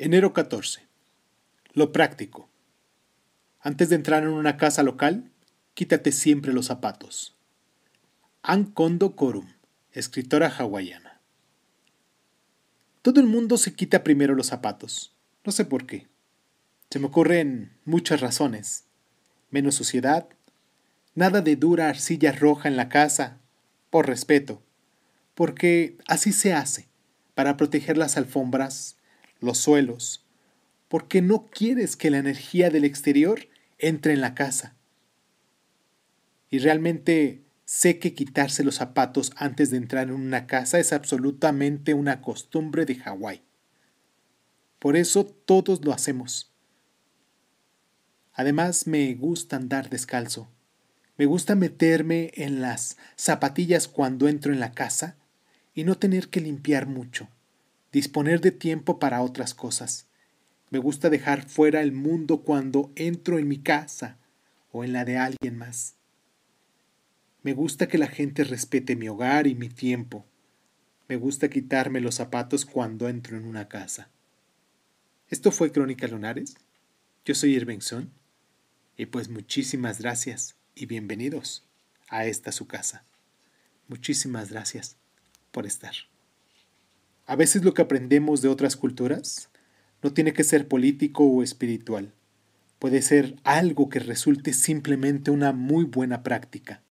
Enero 14. Lo práctico. Antes de entrar en una casa local, quítate siempre los zapatos. An Kondo Korum, escritora hawaiana. Todo el mundo se quita primero los zapatos. No sé por qué. Se me ocurren muchas razones. Menos suciedad, nada de dura arcilla roja en la casa, por respeto, porque así se hace para proteger las alfombras los suelos, porque no quieres que la energía del exterior entre en la casa. Y realmente sé que quitarse los zapatos antes de entrar en una casa es absolutamente una costumbre de Hawái. Por eso todos lo hacemos. Además me gusta andar descalzo. Me gusta meterme en las zapatillas cuando entro en la casa y no tener que limpiar mucho disponer de tiempo para otras cosas. Me gusta dejar fuera el mundo cuando entro en mi casa o en la de alguien más. Me gusta que la gente respete mi hogar y mi tiempo. Me gusta quitarme los zapatos cuando entro en una casa. Esto fue Crónica Lunares. Yo soy Irvingson. Y pues muchísimas gracias y bienvenidos a esta su casa. Muchísimas gracias por estar. A veces lo que aprendemos de otras culturas no tiene que ser político o espiritual. Puede ser algo que resulte simplemente una muy buena práctica.